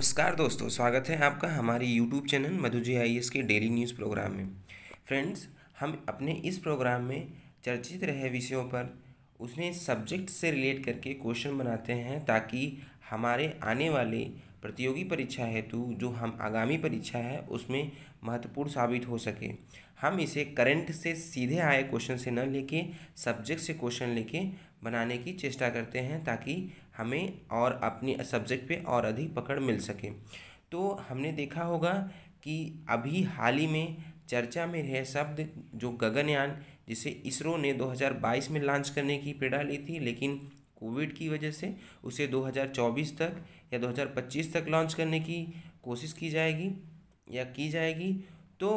नमस्कार दोस्तों स्वागत है आपका हमारे यूट्यूब चैनल मधुजी आई के डेली न्यूज़ प्रोग्राम में फ्रेंड्स हम अपने इस प्रोग्राम में चर्चित रहे विषयों पर उसमें सब्जेक्ट से रिलेट करके क्वेश्चन बनाते हैं ताकि हमारे आने वाले प्रतियोगी परीक्षा हेतु जो हम आगामी परीक्षा है उसमें महत्वपूर्ण साबित हो सके हम इसे करंट से सीधे आए क्वेश्चन से न लेके सब्जेक्ट से क्वेश्चन लेके बनाने की चेष्टा करते हैं ताकि हमें और अपनी सब्जेक्ट पे और अधिक पकड़ मिल सके तो हमने देखा होगा कि अभी हाल ही में चर्चा में रहे शब्द जो गगनयान जिसे इसरो ने 2022 में लॉन्च करने की पीड़ा ली थी लेकिन कोविड की वजह से उसे 2024 तक या 2025 तक लॉन्च करने की कोशिश की जाएगी या की जाएगी तो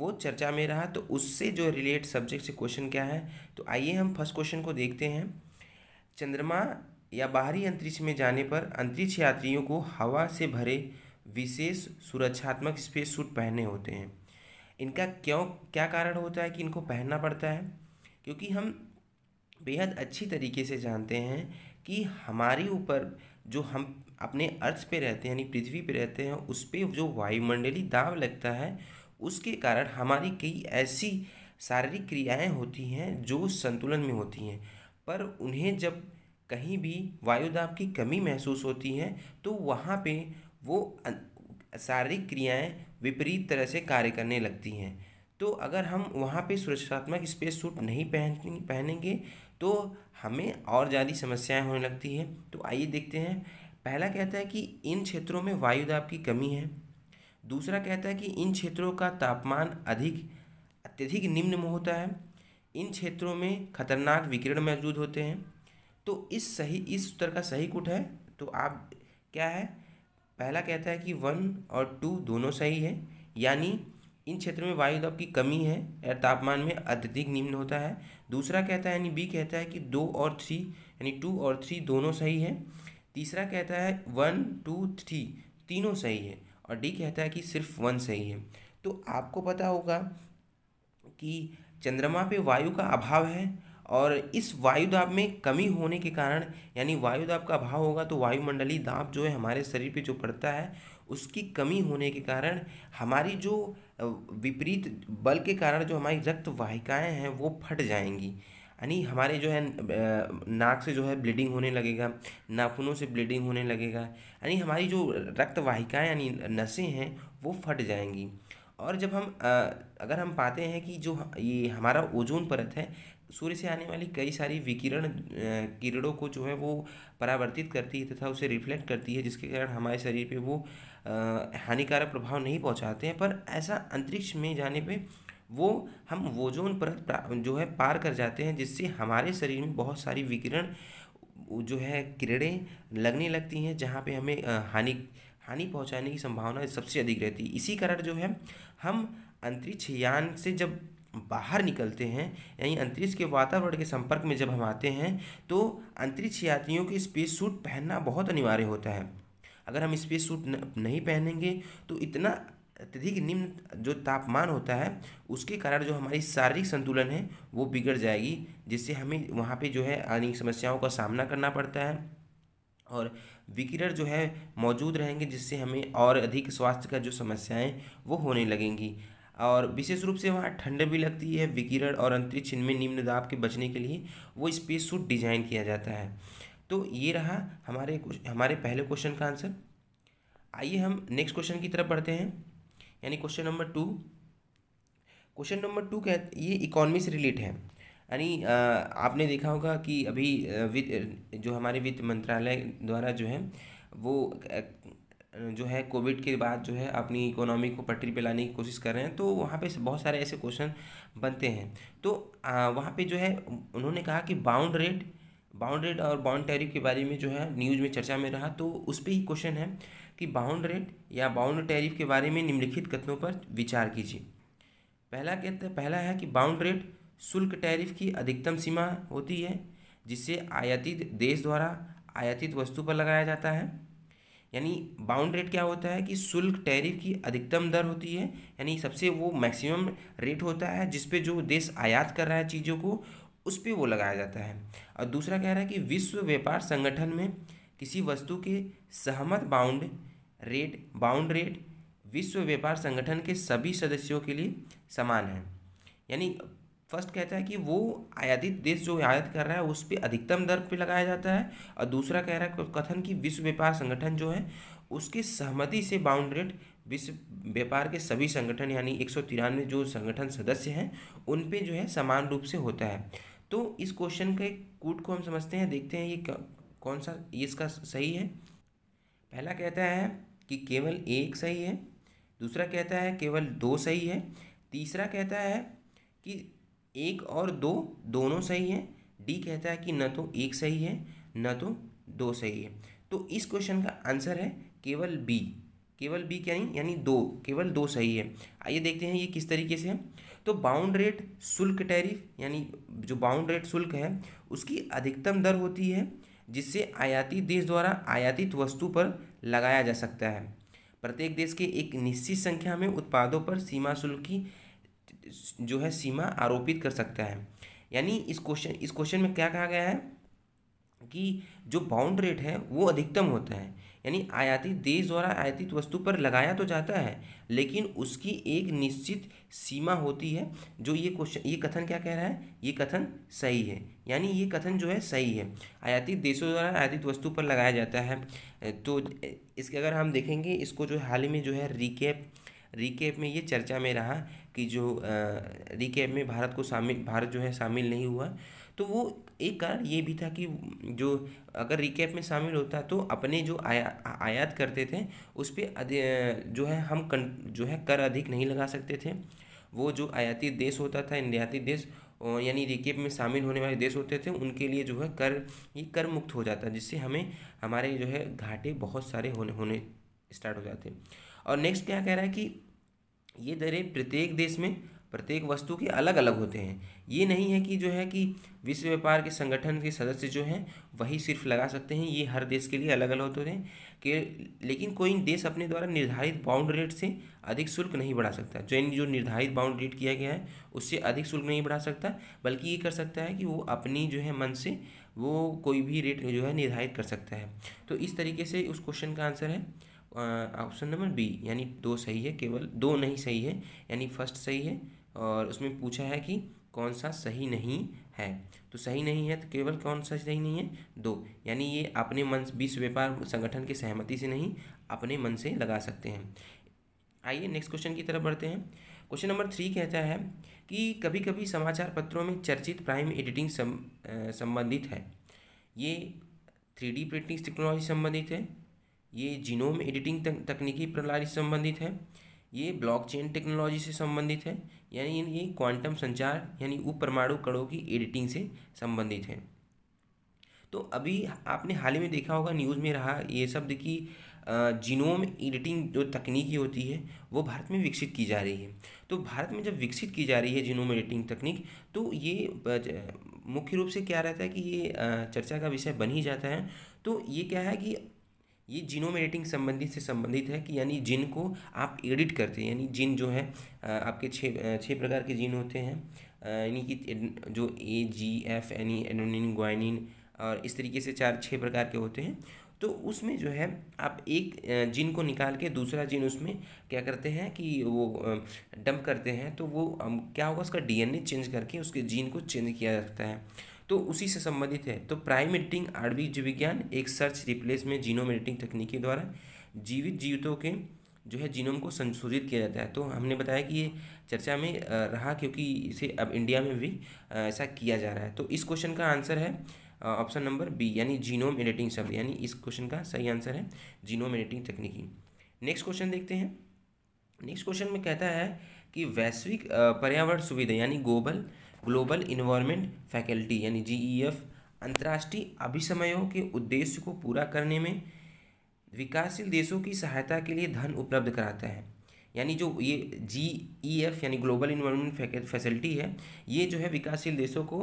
वो चर्चा में रहा तो उससे जो रिलेट सब्जेक्ट से क्वेश्चन क्या है तो आइए हम फर्स्ट क्वेश्चन को देखते हैं चंद्रमा या बाहरी अंतरिक्ष में जाने पर अंतरिक्ष यात्रियों को हवा से भरे विशेष सुरक्षात्मक स्पेस सूट पहने होते हैं इनका क्यों क्या कारण होता है कि इनको पहनना पड़ता है क्योंकि हम बेहद अच्छी तरीके से जानते हैं कि हमारे ऊपर जो हम अपने अर्थ पे रहते हैं यानी पृथ्वी पे रहते हैं उस पर जो वायुमंडली दाब लगता है उसके कारण हमारी कई ऐसी शारीरिक क्रियाएं होती हैं जो संतुलन में होती हैं पर उन्हें जब कहीं भी वायुदाब की कमी महसूस होती है तो वहाँ पे वो शारीरिक क्रियाएं विपरीत तरह से कार्य करने लगती हैं तो अगर हम वहाँ पे सुरक्षात्मक स्पेस सूट नहीं पहन पहनेंगे तो हमें और ज़्यादा समस्याएं होने लगती हैं तो आइए देखते हैं पहला कहता है कि इन क्षेत्रों में वायुदाब की कमी है दूसरा कहता है कि इन क्षेत्रों का तापमान अधिक अत्यधिक निम्न होता है इन क्षेत्रों में खतरनाक विकिरण मौजूद होते हैं तो इस सही इस उत्तर का सही कुट है तो आप क्या है पहला कहता है कि वन और टू दोनों सही है यानी इन क्षेत्रों में वायु दाब की कमी है या तापमान में अत्यधिक निम्न होता है दूसरा कहता है यानी बी कहता है कि दो और थ्री यानी टू और थ्री दोनों सही है तीसरा कहता है वन टू थ्री तीनों सही है और डी कहता है कि सिर्फ वन सही है तो आपको पता होगा कि चंद्रमा पे वायु का अभाव है और इस वायु दाब में कमी होने के कारण यानी वायु दाब का अभाव होगा तो वायुमंडलीय दाब जो है हमारे शरीर पे जो पड़ता है उसकी कमी होने के कारण हमारी जो विपरीत बल के कारण जो हमारी रक्त वाहिकाएँ हैं वो फट जाएंगी यानी हमारे जो है नाक से जो है ब्लीडिंग होने लगेगा नाखूनों से ब्लीडिंग होने लगेगा यानी हमारी जो रक्त वाहिकाएँ यानी नसें हैं वो फट जाएंगी और जब हम अगर हम पाते हैं कि जो ये हमारा ओजोन परत है सूर्य से आने वाली कई सारी विकिरण किरणों को जो है वो परावर्तित करती है तथा उसे रिफ्लेक्ट करती है जिसके कारण हमारे शरीर पे वो हानिकारक प्रभाव नहीं पहुंचाते हैं पर ऐसा अंतरिक्ष में जाने पे वो हम वोजोन परत जो है पार कर जाते हैं जिससे हमारे शरीर में बहुत सारी विकिरण जो है किरणें लगने लगती हैं जहाँ पर हमें हानि हानि पहुँचाने की संभावना सबसे अधिक रहती है इसी कारण जो है हम अंतरिक्ष यान से जब बाहर निकलते हैं यानी अंतरिक्ष के वातावरण के संपर्क में जब हम आते हैं तो अंतरिक्ष यात्रियों के स्पेस सूट पहनना बहुत अनिवार्य होता है अगर हम स्पेस सूट नहीं पहनेंगे तो इतना अत्यधिक निम्न जो तापमान होता है उसके कारण जो हमारी शारीरिक संतुलन है वो बिगड़ जाएगी जिससे हमें वहाँ पे जो है आने समस्याओं का सामना करना पड़ता है और विकिरण जो है मौजूद रहेंगे जिससे हमें और अधिक स्वास्थ्य का जो समस्याएं वो होने लगेंगी और विशेष रूप से वहाँ ठंड भी लगती है विकिरण और अंतरिक्ष इनमें निम्न दाब के बचने के लिए वो स्पेस सूट डिज़ाइन किया जाता है तो ये रहा हमारे हमारे पहले क्वेश्चन का आंसर आइए हम नेक्स्ट क्वेश्चन की तरफ बढ़ते हैं यानी question number two question number two कह ये इकोनॉमी से रिलेट है यानी आपने देखा होगा कि अभी वित्त जो हमारे वित्त मंत्रालय द्वारा जो है वो जो है कोविड के बाद जो है अपनी इकोनॉमी को पटरी पे लाने की कोशिश कर रहे हैं तो वहाँ पे बहुत सारे ऐसे क्वेश्चन बनते हैं तो आ, वहाँ पे जो है उन्होंने कहा कि बाउंड रेट बाउंड रेट और बाउंड टैरिफ के बारे में जो है न्यूज़ में चर्चा में रहा तो उस पर ही क्वेश्चन है कि बाउंड रेट या बाउंड टैरिफ के बारे में निम्नलिखित कथनों पर विचार कीजिए पहला कहते पहला है कि बाउंड रेट शुल्क टैरिफ की अधिकतम सीमा होती है जिसे आयातित देश द्वारा आयातित वस्तु पर लगाया जाता है यानी बाउंड रेट क्या होता है कि शुल्क टैरिफ की अधिकतम दर होती है यानी सबसे वो मैक्सिमम रेट होता है जिस पे जो देश आयात कर रहा है चीज़ों को उस पर वो लगाया जाता है और दूसरा कह रहा है कि विश्व व्यापार संगठन में किसी वस्तु के सहमत बाउंड रेट बाउंड रेट विश्व व्यापार संगठन के सभी सदस्यों के लिए समान है यानी फर्स्ट कहता है कि वो आयातित देश जो आयात कर रहा है उस पर अधिकतम दर पर लगाया जाता है और दूसरा कह रहा है कथन कि विश्व व्यापार संगठन जो है उसकी सहमति से बाउंड रेट विश्व व्यापार के सभी संगठन यानी एक सौ तिरानवे जो संगठन सदस्य हैं उन पे जो है समान रूप से होता है तो इस क्वेश्चन के कूट को हम समझते हैं देखते हैं ये कौन सा ये इसका सही है पहला कहता है कि केवल एक सही है दूसरा कहता है केवल दो सही है तीसरा कहता है कि एक और दो दोनों सही है डी कहता है कि न तो एक सही है न तो दो सही है तो इस क्वेश्चन का आंसर है केवल बी केवल बी क्या नहीं यानी दो केवल दो सही है आइए देखते हैं ये किस तरीके से है तो बाउंड रेट शुल्क टैरिफ यानी जो बाउंड रेट शुल्क है उसकी अधिकतम दर होती है जिससे आयातित देश द्वारा आयातित वस्तु पर लगाया जा सकता है प्रत्येक देश के एक निश्चित संख्या में उत्पादों पर सीमा शुल्क की जो है सीमा आरोपित कर सकता है यानी इस क्वेश्चन इस क्वेश्चन में क्या कहा गया है कि जो बाउंड रेट है वो अधिकतम होता है यानी आयातित देश द्वारा आयातित वस्तु पर लगाया तो जाता है लेकिन उसकी एक निश्चित सीमा होती है जो ये क्वेश्चन ये कथन क्या कह रहा है ये कथन सही है यानी ये कथन जो है सही है आयातित देशों द्वारा आयातित वस्तु पर लगाया जाता है तो इसके अगर हम देखेंगे इसको जो हाल ही में जो है रिकेप रिकेप में ये चर्चा में रहा कि जो रिकैप में भारत को शामिल भारत जो है शामिल नहीं हुआ तो वो एक कारण ये भी था कि जो अगर रिकैप में शामिल होता तो अपने जो आया आयात करते थे उस पर जो है हम कं जो है कर अधिक नहीं लगा सकते थे वो जो आयाती देश होता था निर्याती देश यानी रिकेप में शामिल होने वाले देश होते थे उनके लिए जो है कर ये कर मुक्त हो जाता जिससे हमें हमारे जो है घाटे बहुत सारे होने होने स्टार्ट हो जाते और नेक्स्ट क्या कह रहा है कि ये दरें प्रत्येक देश में प्रत्येक वस्तु के अलग अलग होते हैं ये नहीं है कि जो है कि विश्व व्यापार के संगठन के सदस्य जो हैं वही सिर्फ लगा सकते हैं ये हर देश के लिए अलग अलग होते हैं कि लेकिन कोई देश अपने द्वारा निर्धारित बाउंड रेट से अधिक शुल्क नहीं बढ़ा सकता जो जो निर्धारित बाउंड रेट किया गया है उससे अधिक शुल्क नहीं बढ़ा सकता बल्कि ये कर सकता है कि वो अपनी जो है मन से वो कोई भी रेट जो है निर्धारित कर सकता है तो इस तरीके से उस क्वेश्चन का आंसर है ऑप्शन नंबर बी यानी दो सही है केवल दो नहीं सही है यानी फर्स्ट सही है और उसमें पूछा है कि कौन सा सही नहीं है तो सही नहीं है तो केवल कौन सा सही नहीं है दो यानी ये अपने मन विश्व व्यापार संगठन की सहमति से नहीं अपने मन से लगा सकते हैं आइए नेक्स्ट क्वेश्चन की तरफ बढ़ते हैं क्वेश्चन नंबर थ्री कहता है कि कभी कभी समाचार पत्रों में चर्चित प्राइम एडिटिंग संबंधित है ये थ्री डी प्रिंटिंग टेक्नोलॉजी संबंधित है ये जीनोम एडिटिंग तकनीकी प्रणाली से संबंधित है ये ब्लॉकचेन टेक्नोलॉजी से संबंधित है यानी ये क्वांटम संचार यानी उपरमाणु कणों की एडिटिंग से संबंधित है तो अभी आपने हाल ही में देखा होगा न्यूज़ में रहा ये शब्द कि जीनोम एडिटिंग जो तकनीकी होती है वो भारत में विकसित की जा रही है तो भारत में जब विकसित की जा रही है जीनोम एडिटिंग तकनीक तो ये मुख्य रूप से क्या रहता है कि ये चर्चा का विषय बन ही जाता है तो ये क्या है कि ये जीनोम एडिटिंग संबंधित से संबंधित है कि यानी जिन को आप एडिट करते हैं यानी जिन जो है आपके छः छः प्रकार के जीन होते हैं यानी कि जो ए जी एफ यानी एनोनिन ग्वाइनिन और इस तरीके से चार छः प्रकार के होते हैं तो उसमें जो है आप एक जिन को निकाल के दूसरा जिन उसमें क्या करते हैं कि वो डंप करते हैं तो वो क्या होगा उसका डीएनए चेंज करके उसके जीन को चेंज किया जाता है तो उसी से संबंधित है तो प्राइम एडिटिंग आणविक जीव विज्ञान एक सर्च रिप्लेस में जीनोम एडिटिंग तकनीकी द्वारा जीवित जीवितों के जो है जीनोम को संशोधित किया जाता है तो हमने बताया कि ये चर्चा में रहा क्योंकि इसे अब इंडिया में भी ऐसा किया जा रहा है तो इस क्वेश्चन का आंसर है ऑप्शन नंबर बी यानी जीनोम एडिटिंग शब्द यानी इस क्वेश्चन का सही आंसर है जीनोम एडिटिंग तकनीकी नेक्स्ट क्वेश्चन देखते हैं नेक्स्ट क्वेश्चन में कहता है कि वैश्विक पर्यावरण सुविधा यानी ग्लोबल ग्लोबल इन्वायरमेंट फैकल्टी यानी जीईएफ e अंतर्राष्ट्रीय अभिसमयों के उद्देश्य को पूरा करने में विकासशील देशों की सहायता के लिए धन उपलब्ध कराता है यानी जो ये जी ई एफ यानी ग्लोबल इन्वायरमेंट फैसिलिटी है ये जो है विकासशील देशों को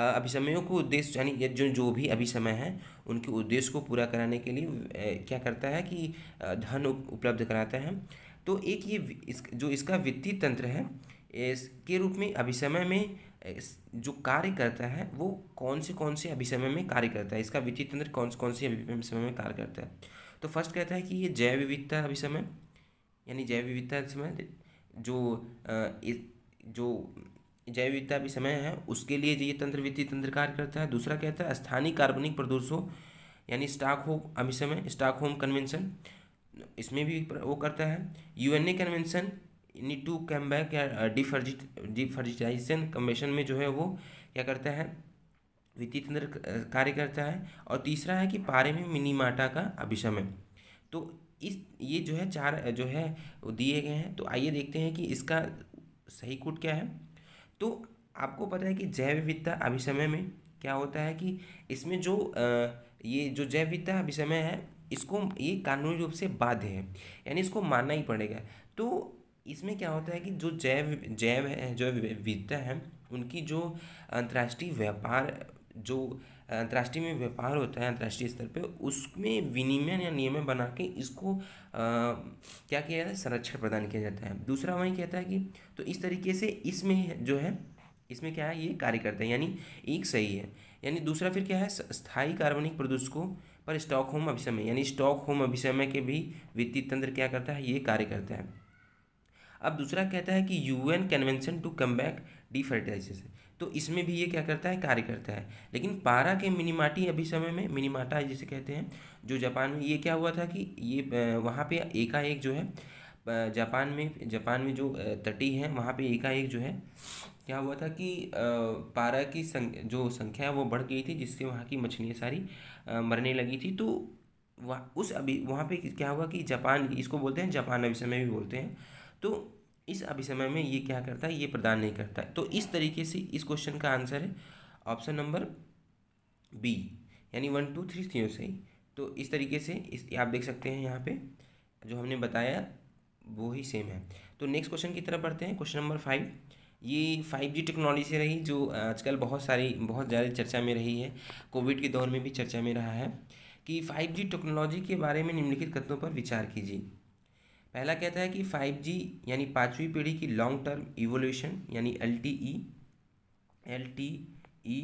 अभिसमयों को उद्देश्य यानी जो जो भी अभिसमय है उनके उद्देश्य को पूरा कराने के लिए क्या करता है कि धन उपलब्ध कराता है तो एक ये इस, जो इसका वित्तीय तंत्र है इसके रूप में अभिसमय में जो कार्य करता है वो कौन से कौन से अभिसमय में कार्य करता है इसका वित्तीय तंत्र कौन से कौन से अभिसमय में कार्य करता है तो फर्स्ट कहता है कि ये जैव विविधता अभिसमय यानी जैव विविधता समय जो जो जैव विविधता अभिसमय है उसके लिए ये तंत्र वित्तीय तंत्र कार्य करता है दूसरा कहता है स्थानीय कार्बनिक प्रदूषो यानी स्टाक होम अभिसमय स्टाक होम कन्वेंशन इसमें भी वो करता है UNA convention need to come back या डिफर्जिट डिफर्जिटाइजेशन कमीशन में जो है वो क्या करता है वित्तीय तंत्र कार्य करता है और तीसरा है कि पारे में मिनीमाटा का अभिशमय तो इस ये जो है चार जो है दिए गए हैं तो आइए देखते हैं कि इसका सही कूट क्या है तो आपको पता है कि जैव विविधता अभिसमय में क्या होता है कि इसमें जो ये जो जैव विविधता अभिसमय है इसको ये कानूनी रूप से बाध्य है यानी इसको मानना ही पड़ेगा तो इसमें क्या होता है कि जो जैव जैव है जो विविधता है उनकी जो अंतर्राष्ट्रीय व्यापार जो अंतर्राष्ट्रीय में व्यापार होता है अंतर्राष्ट्रीय स्तर पे उसमें विनिमय या नियम बना के इसको आ, क्या किया जाता है संरक्षण प्रदान किया जाता है दूसरा वही कहता है कि तो इस तरीके से इसमें जो है इसमें क्या है ये कार्य करते हैं यानी एक सही है यानी दूसरा फिर क्या है स्थायी कार्बनिक प्रदूषकों पर स्टॉक होम अभिसमय यानी स्टॉक होम अभिसमय के भी वित्तीय तंत्र क्या करता है ये कार्य करता है अब दूसरा कहता है कि U N convention to come back desertification तो इसमें भी ये क्या करता है कार्य करता है लेकिन पारा के मिनीमाटी अभी समय में मिनीमाटा जिसे कहते हैं जो जापान में ये क्या हुआ था कि ये वहाँ पर एकाएक जो है जापान में जापान में जो तटी है वहाँ पर एकाएक जो है क्या हुआ था कि पारा की संख, जो संख्या है वो बढ़ गई थी जिससे वहाँ की मछलियाँ सारी मरने लगी थी तो वह उस अभी वहाँ पे क्या हुआ कि जापान इसको बोलते हैं जापान अभी समय भी बोलते हैं तो इस अभिसमय में ये क्या करता है ये प्रदान नहीं करता है तो इस तरीके से इस क्वेश्चन का आंसर है ऑप्शन नंबर बी यानी वन टू थ्री तीनों से तो इस तरीके से इस आप देख सकते हैं यहाँ पे जो हमने बताया वो ही सेम है तो नेक्स्ट क्वेश्चन की तरफ बढ़ते हैं क्वेश्चन नंबर फाइव ये फाइव जी टेक्नोलॉजी रही जो आजकल बहुत सारी बहुत ज़्यादा चर्चा में रही है कोविड के दौर में भी चर्चा में रहा है कि फाइव जी टेक्नोलॉजी के बारे में निम्नलिखित कथनों पर विचार कीजिए पहला कहता है कि 5G यानी पाँचवीं पीढ़ी की लॉन्ग टर्म इवोल्यूशन यानी L T E L T E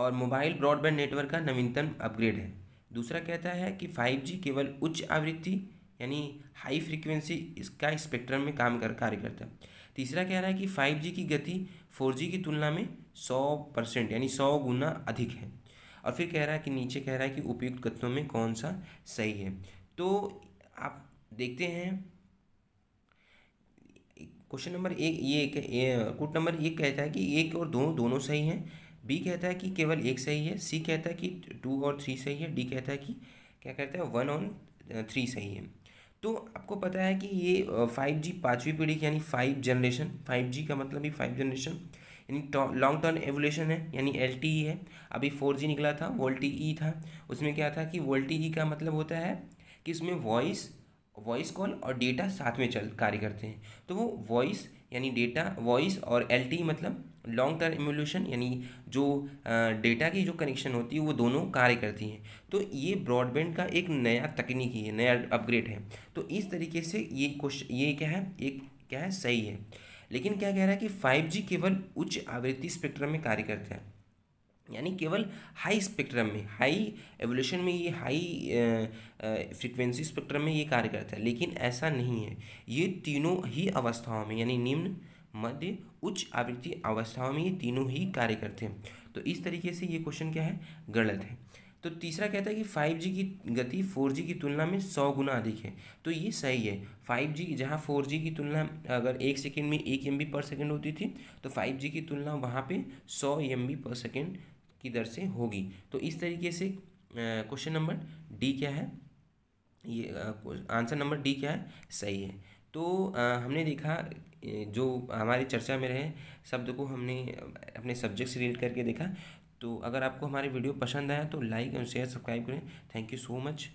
और मोबाइल ब्रॉडबैंड नेटवर्क का नवीनतम अपग्रेड है दूसरा कहता है कि 5G केवल उच्च आवृत्ति यानी हाई फ्रीक्वेंसी इसका स्पेक्ट्रम में काम कर कार्य करता है तीसरा कह रहा है कि 5G की गति 4G की तुलना में 100 परसेंट यानी 100 गुना अधिक है और फिर कह रहा है कि नीचे कह रहा है कि उपयुक्त कथनों में कौन सा सही है तो आप देखते हैं क्वेश्चन नंबर एक ये कोट नंबर एक कहता है कि एक और दो दोनों सही हैं बी कहता है कि केवल एक सही है सी कहता है कि टू और थ्री सही है डी कहता है कि क्या कहता है वन और थ्री सही है तो आपको पता है कि ये फाइव जी पाँचवीं पीढ़ी यानी फाइव जनरेशन फाइव जी का मतलब ही फाइव जनरेशन यानी लॉन्ग टर्म एवोल्यूशन है यानी एल है अभी फोर जी निकला था वोल्टी ई था उसमें क्या था कि वोल्टी ई का मतलब होता है कि इसमें वॉइस वॉइस कॉल और डेटा साथ में चल कार्य करते हैं तो वो वॉइस यानी डेटा वॉइस और एल मतलब लॉन्ग टर्म इमोल्यूशन यानी जो डेटा की जो कनेक्शन होती है वो दोनों कार्य करती हैं तो ये ब्रॉडबैंड का एक नया तकनीकी है नया अपग्रेड है तो इस तरीके से ये क्वेश्चन ये क्या है एक क्या है सही है लेकिन क्या कह रहा है कि 5G केवल उच्च आवृत्ति स्पेक्ट्रम में कार्य करता है यानी केवल हाई स्पेक्ट्रम में हाई एवोल्यूशन में ये हाई फ्रीक्वेंसी स्पेक्ट्रम में ये कार्य करता है लेकिन ऐसा नहीं है ये तीनों ही अवस्थाओं में यानी निम्न मध्य उच्च आवृत्ति अवस्थाओं में ये तीनों ही कार्य करते हैं तो इस तरीके से ये क्वेश्चन क्या है गलत है तो तीसरा कहता है कि फाइव की गति फोर की तुलना में सौ गुना अधिक है तो ये सही है फाइव जी जहाँ फोर की तुलना अगर एक सेकेंड में एक एम पर सेकेंड होती थी तो फाइव की तुलना वहाँ पे सौ एम पर सेकेंड की दर से होगी तो इस तरीके से क्वेश्चन नंबर डी क्या है ये आंसर नंबर डी क्या है सही है तो आ, हमने देखा जो हमारी चर्चा में रहे शब्द को हमने अपने सब्जेक्ट से रिलेट करके देखा तो अगर आपको हमारी वीडियो पसंद आया तो लाइक एंड शेयर सब्सक्राइब करें थैंक यू सो मच